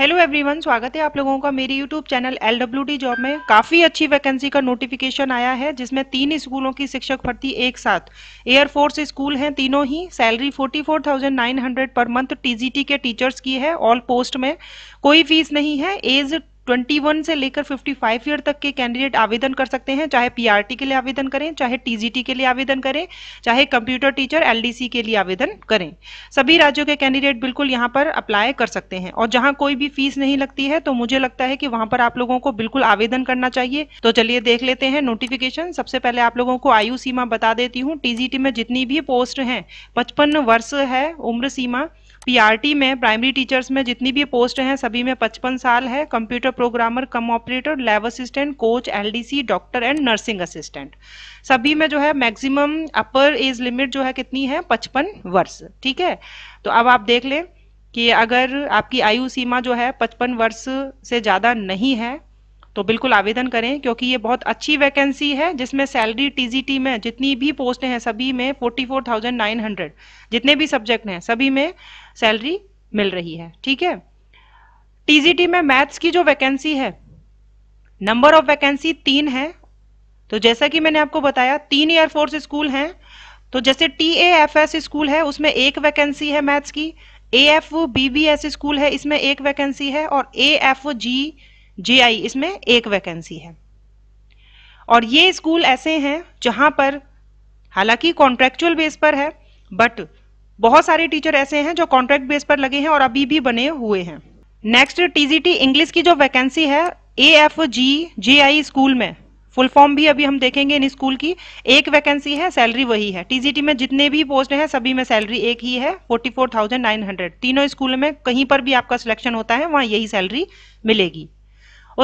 hello everyone स्वागत है आप लोगों का मेरी यूट्यूब चैनल एल जॉब में काफ़ी अच्छी वैकेंसी का नोटिफिकेशन आया है जिसमें तीन स्कूलों की शिक्षक भर्ती एक साथ एयरफोर्स स्कूल हैं तीनों ही सैलरी 44,900 पर मंथ टीजीटी के टीचर्स की है ऑल पोस्ट में कोई फीस नहीं है एज 21 से लेकर 55 ईयर तक के कैंडिडेट आवेदन कर सकते हैं चाहे पीआरटी के लिए आवेदन करें चाहे टीजीटी के लिए आवेदन करें चाहे कंप्यूटर टीचर एलडीसी के लिए आवेदन करें सभी राज्यों के कैंडिडेट बिल्कुल यहाँ पर अप्लाई कर सकते हैं और जहाँ कोई भी फीस नहीं लगती है तो मुझे लगता है कि वहाँ पर आप लोगों को बिल्कुल आवेदन करना चाहिए तो चलिए देख लेते हैं नोटिफिकेशन सबसे पहले आप लोगों को आयु सीमा बता देती हूँ टीजीटी में जितनी भी पोस्ट है पचपन वर्ष है उम्र सीमा पीआरटी में प्राइमरी टीचर्स में जितनी भी पोस्ट हैं सभी में पचपन साल है computer programmer cum operator lab assistant coach LDC doctor and nursing assistant सभी में जो है मैक्सिमम अपर एज लिमिट जो है कितनी है पचपन वर्ष ठीक है तो अब आप देख लें कि अगर आपकी आयु सीमा जो है पचपन वर्ष से ज़्यादा नहीं है तो बिल्कुल आवेदन करें क्योंकि ये बहुत अच्छी वैकेंसी है जिसमें सैलरी टीजीटी में जितनी भी पोस्ट हैं सभी में 44,900 जितने भी सब्जेक्ट हैं सभी में सैलरी मिल रही है ठीक है टीजीटी में मैथ्स की जो वैकेंसी है नंबर ऑफ वैकेंसी तीन है तो जैसा कि मैंने आपको बताया तीन एयरफोर्स स्कूल हैं तो जैसे T A F S school है उसमें एक वैकेंसी है मैथ्स की A F B B S school है इसमें एक वैकेंसी है और ए एफ जी जे आई इसमें एक वैकेंसी है और ये स्कूल ऐसे हैं जहां पर हालांकि कॉन्ट्रेक्चुअल बेस पर है बट बहुत सारे टीचर ऐसे हैं जो कॉन्ट्रैक्ट बेस पर लगे हैं और अभी भी बने हुए हैं नेक्स्ट टीजीटी इंग्लिश की जो वैकेंसी है A F G J I school में फुल फॉर्म भी अभी हम देखेंगे इन स्कूल की एक वैकेंसी है सैलरी वही है टीजीटी में जितने भी पोस्ट हैं सभी में सैलरी एक ही है 44,900 तीनों स्कूल में कहीं पर भी आपका सिलेक्शन होता है वहां यही सैलरी मिलेगी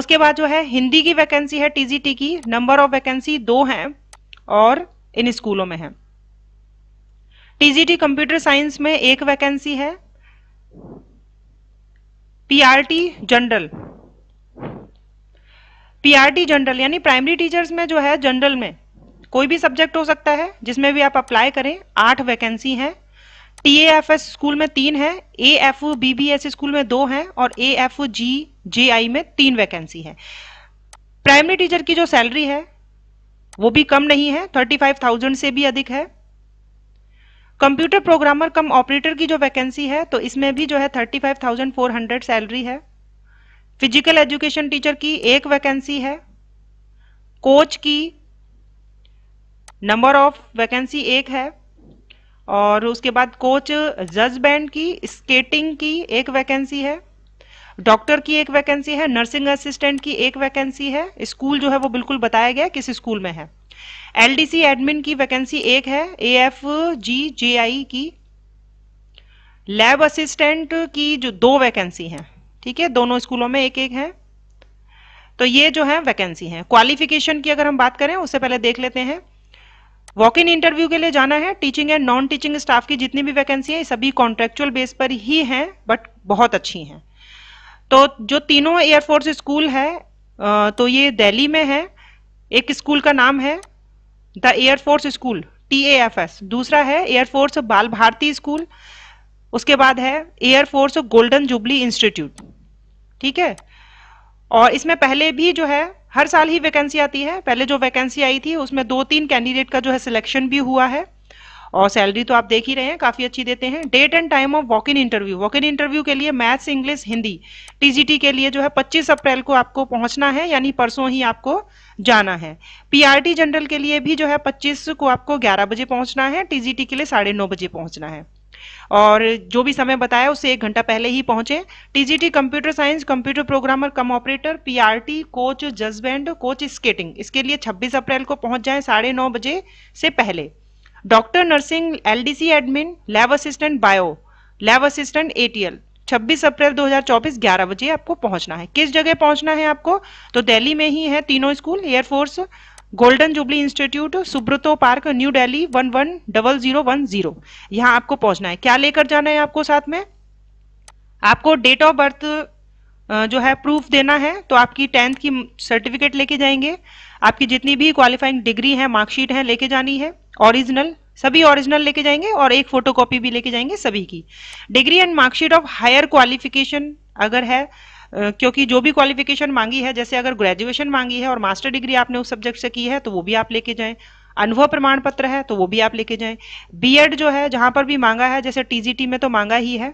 उसके बाद जो है हिंदी की वैकेंसी है टीजीटी की नंबर ऑफ वैकेंसी दो हैं और इन स्कूलों में है टीजीटी कंप्यूटर साइंस में एक वैकेंसी है पीआरटी जनरल पीआरटी जनरल यानी प्राइमरी टीचर्स में जो है जनरल में कोई भी सब्जेक्ट हो सकता है जिसमें भी आप अप्लाई करें आठ वैकेंसी हैं टीएएफएस स्कूल में तीन है ए एएफ बीबीएस स्कूल में दो हैं और ए एफ जी जे आई में तीन वैकेंसी है प्राइमरी टीचर की जो सैलरी है वो भी कम नहीं है थर्टी फाइव थाउजेंड से भी अधिक है कंप्यूटर प्रोग्रामर कम ऑपरेटर की जो वैकेंसी है तो इसमें भी जो है thirty five thousand four hundred salary है फिजिकल एजुकेशन टीचर की एक वैकेंसी है कोच की नंबर ऑफ वैकेंसी एक है और उसके बाद कोच जज बैंड की स्केटिंग की एक वैकेंसी है डॉक्टर की एक वैकेंसी है नर्सिंग असिस्टेंट की एक वैकेंसी है स्कूल जो है वो बिल्कुल बताया गया किस स्कूल में है एलडीसी एडमिन की वैकेंसी एक है ए एफ जी जे आई की लैब असिस्टेंट की जो दो वैकेंसी हैं ठीक है दोनों स्कूलों में एक एक है तो ये जो है वैकेंसी है क्वालिफिकेशन की अगर हम बात करें उससे पहले देख लेते हैं वॉक इन इंटरव्यू के लिए जाना है teaching and non teaching staff की जितनी भी वैकेंसी है सभी कॉन्ट्रेक्चुअल बेस पर ही हैं बट बहुत अच्छी हैं तो जो तीनों एयरफोर्स स्कूल है तो ये दिल्ली में है एक स्कूल का नाम है the air force school T A F S दूसरा है एयरफोर्स बाल भारती स्कूल उसके बाद है एयरफोर्स गोल्डन जुबली इंस्टीट्यूट ठीक है और इसमें पहले भी जो है हर साल ही वैकेंसी आती है पहले जो वैकेंसी आई थी उसमें दो तीन कैंडिडेट का जो है सिलेक्शन भी हुआ है और सैलरी तो आप देख ही रहे हैं काफ़ी अच्छी देते हैं date and time of walk in interview walk in interview के लिए मैथ्स इंग्लिश हिंदी टीजीटी के लिए जो है 25 अप्रैल को आपको पहुंचना है यानी परसों ही आपको जाना है पीआरटी जनरल के लिए भी जो है 25 को आपको 11 बजे पहुंचना है टीजीटी के लिए साढ़े नौ बजे पहुंचना है और जो भी समय बताया उससे एक घंटा पहले ही पहुंचे TGT computer science computer programmer cum operator PRT coach जजबैंड कोच स्केटिंग इसके लिए 26 अप्रैल को पहुंच जाए साढ़े नौ बजे से पहले doctor nursing LDC admin lab assistant bio lab assistant ATL 26 April 2024 11 बजे आपको पहुंचना है किस जगह पहुंचना है आपको तो दिल्ली में ही है तीनों school Air Force Golden Jubilee Institute Subroto Park New Delhi one one double zero one zero यहाँ आपको पहुंचना है क्या लेकर जाना है आपको साथ में आपको डेट ऑफ बर्थ जो है प्रूफ देना है तो आपकी टेंथ की सर्टिफिकेट लेके जाएंगे आपकी जितनी भी क्वालिफाइंग डिग्री है मार्कशीट है लेके जानी है ओरिजिनल सभी ओरिजिनल लेके जाएंगे और एक फोटोकॉपी भी लेके जाएंगे सभी की degree and marksheet of higher qualification अगर है क्योंकि जो भी क्वालिफिकेशन मांगी है जैसे अगर ग्रेजुएशन मांगी है और मास्टर डिग्री आपने उस सब्जेक्ट से की है तो वो भी आप लेके जाएं अनुभव प्रमाण पत्र है तो वो भी आप लेके जाएं बीएड जो है जहां पर भी मांगा है जैसे टीजीटी में तो मांगा ही है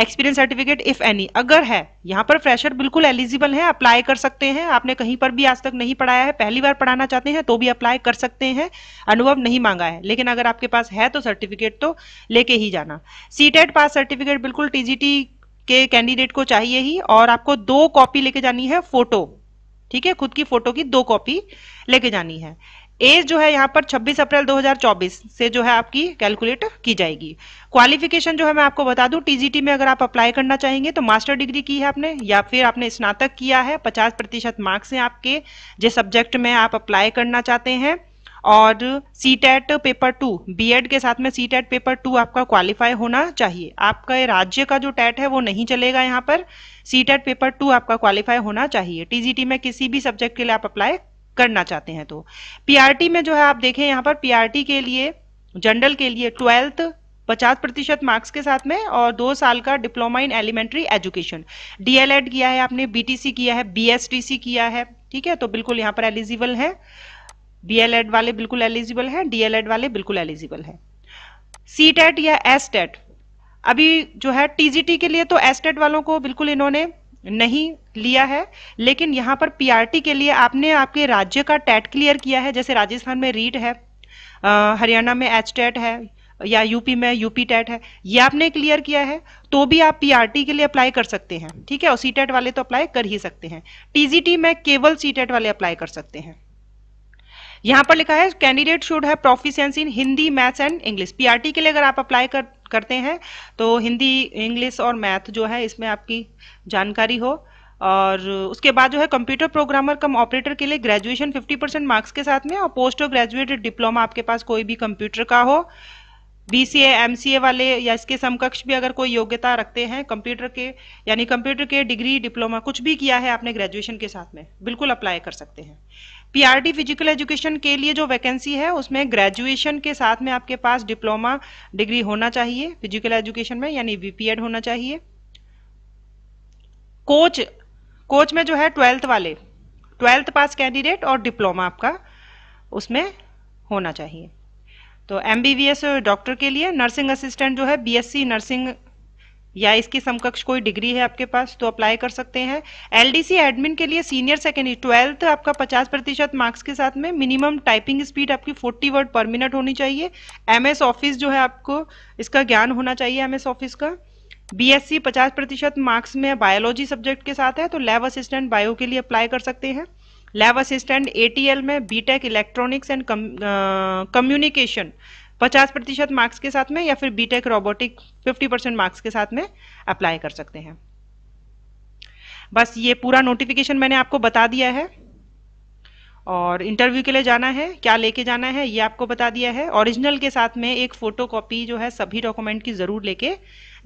एक्सपीरियंस सर्टिफिकेट इफ एनी अगर है यहाँ पर फ्रेशर बिल्कुल एलिजिबल है अप्लाई कर सकते हैं आपने कहीं पर भी आज तक नहीं पढ़ाया है पहली बार पढ़ाना चाहते हैं तो भी अप्लाई कर सकते हैं अनुभव नहीं मांगा है लेकिन अगर आपके पास है तो सर्टिफिकेट तो लेके ही जाना सी पास सर्टिफिकेट बिल्कुल टीजीटी के कैंडिडेट को चाहिए ही और आपको दो कॉपी लेके जानी है फोटो ठीक है खुद की फोटो की दो कॉपी लेके जानी है एज जो है यहाँ पर 26 अप्रैल 2024 से जो है आपकी कैलकुलेट की जाएगी क्वालिफिकेशन जो है मैं आपको बता दूं टीजीटी में अगर आप अप्लाई करना चाहेंगे तो मास्टर डिग्री की है आपने या फिर आपने स्नातक किया है 50 प्रतिशत मार्क्स हैं आपके जिस सब्जेक्ट में आप अप्लाई करना चाहते हैं और C TET paper two B के साथ में सी टेट पेपर टू आपका क्वालिफाई होना चाहिए आपका राज्य का जो टेट है वो नहीं चलेगा यहाँ पर सी टेट पेपर टू आपका क्वालिफाई होना चाहिए टीजीटी में किसी भी सब्जेक्ट के लिए आप अप्लाई करना चाहते हैं तो पीआरटी में जो है आप देखें यहाँ पर पीआरटी के लिए जनरल के लिए ट्वेल्थ पचास प्रतिशत मार्क्स के साथ में और दो साल का diploma in elementary education DElEd किया है आपने बीटीसी किया है बीएसटीसी किया है ठीक है तो बिल्कुल यहाँ पर एलिजिबल है बीएलएड वाले बिल्कुल एलिजिबल है डीएलएड वाले बिल्कुल एलिजिबल है सी टेट या एस टेट e अभी जो है टीजीटी के लिए तो एस टेट e वालों को बिल्कुल इन्होंने नहीं लिया है लेकिन यहाँ पर पीआरटी के लिए आपने आपके राज्य का टैट क्लियर किया है जैसे राजस्थान में रीट है हरियाणा में एच टैट है या यूपी में यूपी टेट है ये आपने क्लियर किया है तो भी आप पीआरटी के लिए अप्लाई कर सकते हैं ठीक है और सी टेट वाले तो अप्लाई कर ही सकते हैं टीजीटी में केवल सी टेट वाले अप्लाई कर सकते हैं यहाँ पर लिखा है कैंडिडेट शुड है proficiency in Hindi maths and English PRT के लिए अगर आप अप्लाई कर करते हैं तो हिंदी इंग्लिश और मैथ जो है इसमें आपकी जानकारी हो और उसके बाद जो है कंप्यूटर प्रोग्रामर कम ऑपरेटर के लिए ग्रेजुएशन 50 परसेंट मार्क्स के साथ में और पोस्ट ग्रेजुएटेड डिप्लोमा आपके पास कोई भी कंप्यूटर का हो बीसीए एमसीए वाले या इसके समकक्ष भी अगर कोई योग्यता रखते हैं कंप्यूटर के यानी कंप्यूटर के डिग्री डिप्लोमा कुछ भी किया है आपने ग्रेजुएशन के साथ में बिल्कुल अप्लाई कर सकते हैं पीआरडी फिजिकल एजुकेशन के लिए जो वैकेंसी है उसमें ग्रेजुएशन के साथ में आपके पास डिप्लोमा डिग्री होना चाहिए फिजिकल एजुकेशन में यानी बीपीएड होना चाहिए कोच कोच में जो है ट्वेल्थ वाले ट्वेल्थ पास कैंडिडेट और डिप्लोमा आपका उसमें होना चाहिए तो एम डॉक्टर के लिए नर्सिंग असिस्टेंट जो है बीएससी नर्सिंग या इसकी समकक्ष कोई डिग्री है आपके पास तो अप्लाई कर सकते हैं एलडीसी एडमिन के लिए सीनियर सेकेंडरी ट्वेल्थ आपका 50 प्रतिशत मार्क्स के साथ में मिनिमम टाइपिंग स्पीड आपकी 40 वर्ड पर मिनट होनी चाहिए एमएस ऑफिस जो है आपको इसका ज्ञान होना चाहिए एमएस ऑफिस का बीएससी पचास प्रतिशत मार्क्स में बायोलॉजी सब्जेक्ट के साथ है तो लैब असिस्टेंट बायो के लिए अप्लाई कर सकते हैं लैब असिस्टेंट एटीएल में बीटेक इलेक्ट्रॉनिक्स एंड कम्युनिकेशन 50 प्रतिशत मार्क्स के साथ में या फिर बीटेक रोबोटिक 50 परसेंट मार्क्स के साथ में अप्लाई कर सकते हैं बस ये पूरा नोटिफिकेशन मैंने आपको बता दिया है और इंटरव्यू के लिए जाना है क्या लेके जाना है ये आपको बता दिया है ओरिजिनल के साथ में एक फ़ोटो कॉपी जो है सभी डॉक्यूमेंट की ज़रूर लेके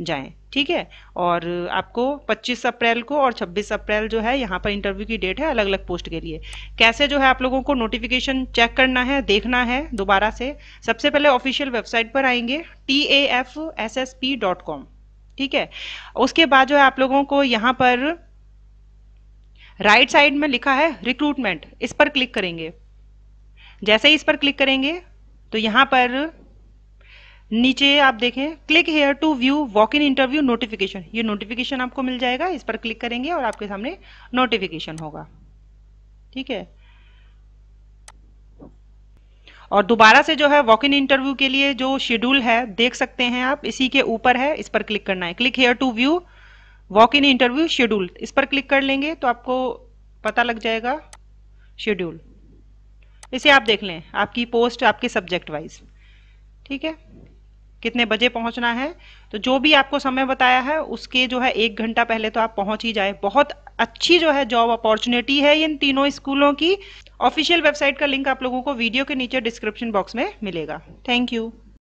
जाएं ठीक है और आपको 25 अप्रैल को और 26 अप्रैल जो है यहाँ पर इंटरव्यू की डेट है अलग अलग पोस्ट के लिए कैसे जो है आप लोगों को नोटिफिकेशन चेक करना है देखना है दोबारा से सबसे पहले ऑफिशियल वेबसाइट पर आएंगे T A F S S P dot com ठीक है उसके बाद जो है आप लोगों को यहाँ पर राइट right साइड में लिखा है रिक्रूटमेंट इस पर क्लिक करेंगे जैसे ही इस पर क्लिक करेंगे तो यहाँ पर नीचे आप देखें click here to view walk in interview notification ये नोटिफिकेशन आपको मिल जाएगा इस पर क्लिक करेंगे और आपके सामने नोटिफिकेशन होगा ठीक है और दोबारा से जो है वॉक इन इंटरव्यू के लिए जो शेड्यूल है देख सकते हैं आप इसी के ऊपर है इस पर क्लिक करना है click here to view walk in interview schedule इस पर क्लिक कर लेंगे तो आपको पता लग जाएगा शेड्यूल इसे आप देख लें आपकी पोस्ट आपके सब्जेक्ट वाइज ठीक है कितने बजे पहुंचना है तो जो भी आपको समय बताया है उसके जो है एक घंटा पहले तो आप पहुंच ही जाए बहुत अच्छी जो है जॉब अपॉर्चुनिटी है इन तीनों स्कूलों की ऑफिशियल वेबसाइट का लिंक आप लोगों को वीडियो के नीचे डिस्क्रिप्शन बॉक्स में मिलेगा थैंक यू